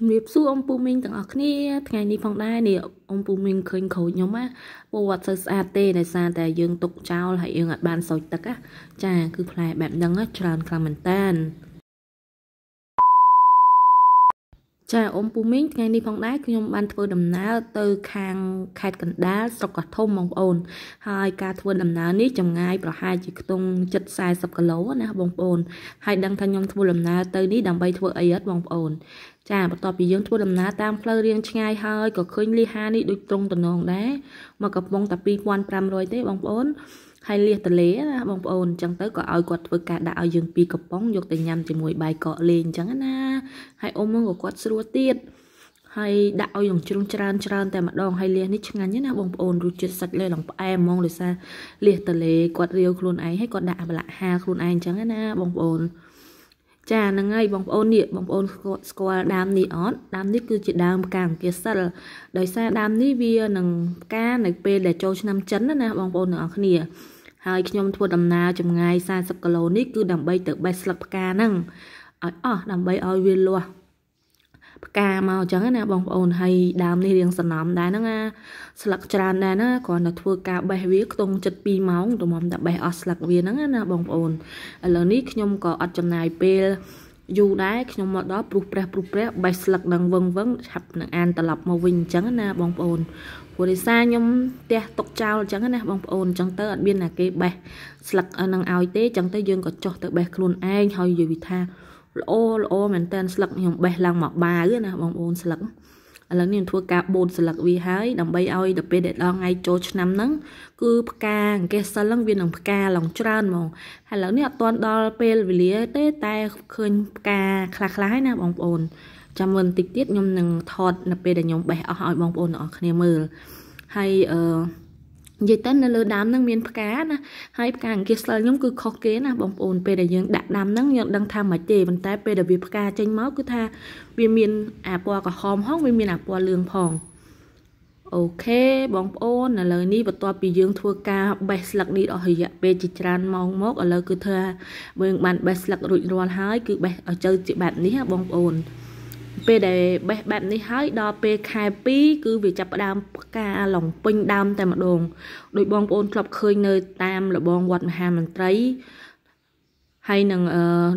ជំរាបសួរអំពូមីងទាំងអស់គ្នាថ្ងៃនេះផងដែរនេះអំពូមីងឃើញក្រូចខ្ញុំណាពោវត្តទៅស្អាតទេដោយសារតែយើងទុកចោលហើយយើងអត់បានសោចទឹកណាចា គឺផ្លែបែបហ្នឹងច្រើនខ្លាំងមែនតានចាអ៊ំពូមីងថ្ងៃនេះផងដែរខ្ញុំបានធ្វើដំណើរទៅខាងខេត្តកណ្ដាលស្រុកកោះធំបងប្អូន ហើយការធ្វើដំណើរនេះចម្ងាយប្រហែលជាខ្ទង់740គីឡូណាបងប្អូនហើយដឹងថាខ្ញុំធ្វើដំណើរទៅនេះដើម្បីធ្វើអីអត់បងប្អូនចាបន្ទាប់ពីយើងធ្វើដំណើរតាមផ្លូវរៀងឆ្ងាយហើយក៏ឃើញលីហានេះដូចត្រង់តំណងដែរមកកំប៉ុងតែ2500ទេបងប្អូនហើយលៀសតលេណាបងប្អូនអញ្ចឹងទៅក៏ឲ្យគាត់ធ្វើការដាក់ឲ្យយើងពីរកំប៉ុងយកទៅញ៉ាំជាមួយបាយកកលេងអញ្ចឹងណា ហើយអ៊ំហ្នឹងក៏គាត់ស្រួលទៀតហើយដាក់ឲ្យនឹងជ្រុំច្រើនច្រើនតែម្ដងហើយលៀសនេះឆ្ងាញ់ណាបងប្អូនរសជាតិសាច់លេឡើងផ្អែមហ្មងដោយសារលៀសតលេគាត់រាវខ្លួនឯងហើយគាត់ដាក់អាម្លាក់ហាខ្លួនឯងអញ្ចឹងណាបងប្អូនចាហ្នឹងហើយបងប្អូននេះបងប្អូនស្គាល់ដើមនេះអត់ដើមនេះគឺជាដើមផ្កាអង្គាសិលដោយសារដើមនេះវានឹងផ្កានៅពេលដែលចូលឆ្នាំចិនណាបងប្អូនទាំងអស់គ្នា ហើយខ្ញុំធ្វើដំណើរចម្ងាយ40គីឡូនេះគឺដើម្បីទៅបេះស្លឹកផ្កាហ្នឹងឲ្យអស់ដើម្បីឲ្យវាលាស់ផ្កាមកអញ្ចឹងណាបងប្អូនហើយដើមនេះរៀងសំណំដែរហ្នឹងណាស្លឹកច្រើនដែរណាគ្រាន់តែធ្វើការបេះវាខ្ទង់ចិត្ត2ម៉ោងទំមតែបេះអស់ស្លឹកវាហ្នឹងណាបងប្អូនឥឡូវនេះខ្ញុំក៏អត់ចំណាយពេលយូរដែរខ្ញុំមកដល់ព្រោះព្រះ ព្រោះព្រះបេះស្លឹកនឹងវឹងវឹងឆាប់នឹងអានត្រឡប់មកវិញអញ្ចឹងណាបងប្អូនព្រោះដោយសារខ្ញុំផ្ទះຕົកចោលអញ្ចឹងណាបងប្អូនអញ្ចឹងទៅអត់មានណាគេបេះស្លឹកនឹងឲ្យទេអញ្ចឹងទៅយើងក៏ចុះទៅបេះខ្លួនឯងហើយនិយាយថាល្អល្អមែនតែនស្លឹកខ្ញុំបេះឡើងមកបាវណាបងប្អូនស្លឹកឥឡូវនេះធ្វើការបូនស្លឹកវាហើយដើម្បីឲ្យទៅពេលដែលដល់ថ្ងៃចូលឆ្នាំហ្នឹងគឺផ្កាអង្គេះសិលហ្នឹងវានឹងផ្កាឡើងច្រើនហ្មងហើយឥឡូវនេះអត់ទាន់ដល់ពេលវេលា ទេតែឃើញផ្កាខ្លះខ្លះហើយណាបងប្អូនចាំមើលបន្តិចទៀតខ្ញុំនឹងថតនៅពេលដែលខ្ញុំបេះអស់ឲ្យបងប្អូនទាំងអស់គ្នាមើលហើយអឺនិយាយទៅនៅលើដើមហ្នឹងមានផ្កាណាហើយផ្កាអង្គាសស្លូវខ្ញុំគឺខុសគេណាបងប្អូនពេលដែលយើងដាក់ដើមហ្នឹងយើងដឹងថាមិនទេប៉ុន្តែពេលដែលវាផ្កាចេញមកគឺថាវាមានអាពណ៌ក្រហមហងវាមានអាពណ៌លឿងផងអូខេបងប្អូនឥឡូវនេះបន្ទាប់ពីយើង ធ្វើការ បេះស្លឹកនេះអស់រយៈពេលជាច្រើនម៉ោងមកឥឡូវគឺថាយើងបានបេះស្លឹករួចរាល់ហើយគឺបេះឲ្យចូលជាបែបនេះបងប្អូនពេលដែលបេះបែបនេះហើយដល់ពេលខែ2គឺវាចាប់ផ្ដើមផ្កាឡងពេញដើមតែម្ដងដោយបងប្អូនធ្លាប់ឃើញនៅតាម លបងវត្តមហាមន្ត្រីហើយនឹង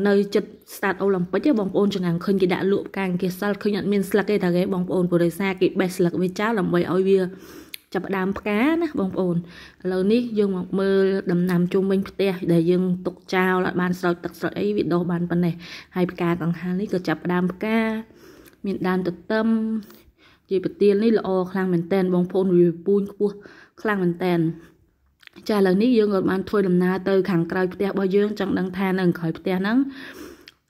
នៅចិត្តស្តាតអូឡ িম ពិកបងប្អូនចំណាំងឃើញគេដាក់លក់ផ្កាអង្គាសិលឃើញអត់មានស្លឹកទេតែគេបងប្អូនព្រោះដោយសារគេបេះស្លឹកវាចោលដើម្បីឲ្យវាចាប់ដើមផ្កាណាបងប្អូនឥឡូវនេះយើងមកមើលដំណាំជុំវិញផ្ទះដែលយើងទុកចោលអត់បានស្រោចទឹកស្រោចអីវាដុះបានប៉ុណ្ណេះហើយផ្កាកង្ហានេះក៏ចាប់ដើមផ្កាមានដើមទទឹមជាប្រទាលនេះល្អខ្លាំងមែនតែនបងប្អូនវាពូញខ្ពស់ខ្លាំងមែនតែនចាឥឡូវនេះយើងក៏បានធ្វើដំណើរទៅខាងក្រៅផ្ទះរបស់យើងចង់ដឹងថានៅក្រៅផ្ទះហ្នឹង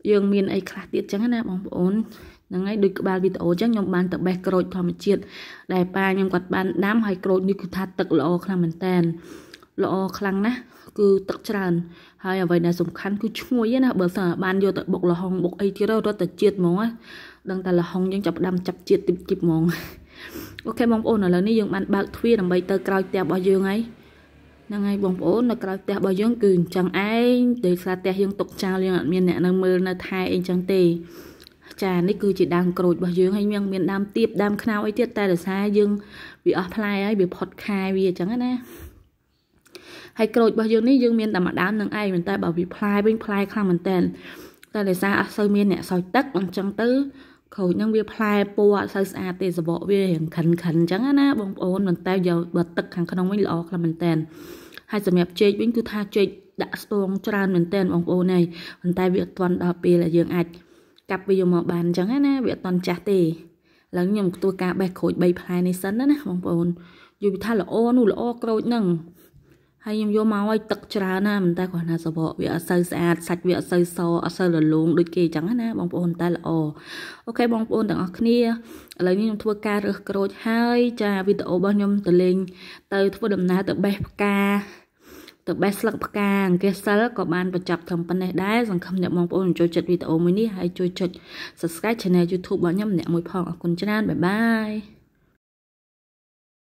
យើងមានអីខ្លះទៀតចឹងណាបងប្អូនហ្នឹងហើយដូចក្បាលវីដេអូចឹងខ្ញុំបានទៅបេះក្រូចធម្មជាតិដែលប៉ាខ្ញុំគាត់បានដាំហើយក្រូចនេះគឺថាទឹកល្អខ្លាំងមែនតែនល្អខ្លាំងណាស់គឺទឹកច្រើនហើយអ្វីដែលសំខាន់គឺឈ្ងុយណាបើសិនបានយកទៅបុកលហុងបុកអីទៀតរត់តែជាតិហ្មងណាដឹងតែលហុងយើងចាប់ផ្ដើមចាប់ជាតិទីបទីបហ្មងអូខេបងប្អូនឥឡូវនេះយើងបានបើកទ្វារដើម្បីទៅក្រោយផ្ទះរបស់យើងហើយហ្នឹងហើយបងប្អូននៅក្រៅផ្ទះរបស់យើងគឺអញ្ចឹងឯងដោយសារផ្ទះយើងຕົកចោលយើងអត់មានអ្នកនៅមើលនៅថែអីអញ្ចឹងទេ ចានេះគឺជាដើមក្រូចរបស់យើងហើយមានមានដើមទៀបដើមខ្នោអីទៀតតែដោយសារយើងវាអស់ផ្លែហើយវាផុតខាយវាអញ្ចឹងណាហើយក្រូចរបស់យើងនេះយើងមានតែមួយដើមនឹងឯងប៉ុន្តែបើវាផ្លែវិញផ្លែខ្លាំងមែនតើតែដោយសារអត់សូវមានអ្នកសោយទឹកអញ្ចឹងទៅក្រូចហ្នឹងវាផ្លែពណ៌អត់សូវស្អាតទេសបកវារៀងខិនខិនអញ្ចឹងណា បងប្អូនមិនតែយកបើទឹកខាងក្នុងវិញល្អខ្លាំងមែនតែនហើយសម្រាប់ចេកវិញគឺថាចេកដាក់ស្ទងច្រើនមែនតែនបងប្អូនហើយប៉ុន្តែវាអត់ទាន់ដល់ពេលដែលយើងអាចកាប់វាយកមកបានអញ្ចឹងណាវាអត់ទាន់ចាស់ទេឥឡូវខ្ញុំធ្វើការបេះក្រូច3ផ្លែនេះសិនណាបងប្អូនយល់ពីថាល្អនោះល្អក្រូចហ្នឹងហើយខ្ញុំយកមកឲ្យទឹកច្រើនណាមិនតែគ្រាន់តែសបកវាអត់សូវស្អាតសាច់វាអត់សូវសអត់សូវរលោងដូចគេអញ្ចឹងណាបងប្អូនតែល្អអូខេបងប្អូនទាំងអស់គ្នាឥឡូវនេះខ្ញុំធ្វើការរើសក្រូចហើយចាវីដេអូរបស់ខ្ញុំទៅលេងទៅ ធ្វើដំណើរទៅបេះផ្កាទៅបេះស្លឹកផ្កាអង្គាសិលក៏បានបញ្ចប់ត្រឹមប៉ុណ្ណេះដែរសង្ឃឹមអ្នកបងប្អូនចូលចិត្តវីដេអូមួយនេះហើយជួយចុច Subscribe Channel YouTube របស់ខ្ញុំម្នាក់មួយផងអរគុណច្រើនបាយបាយ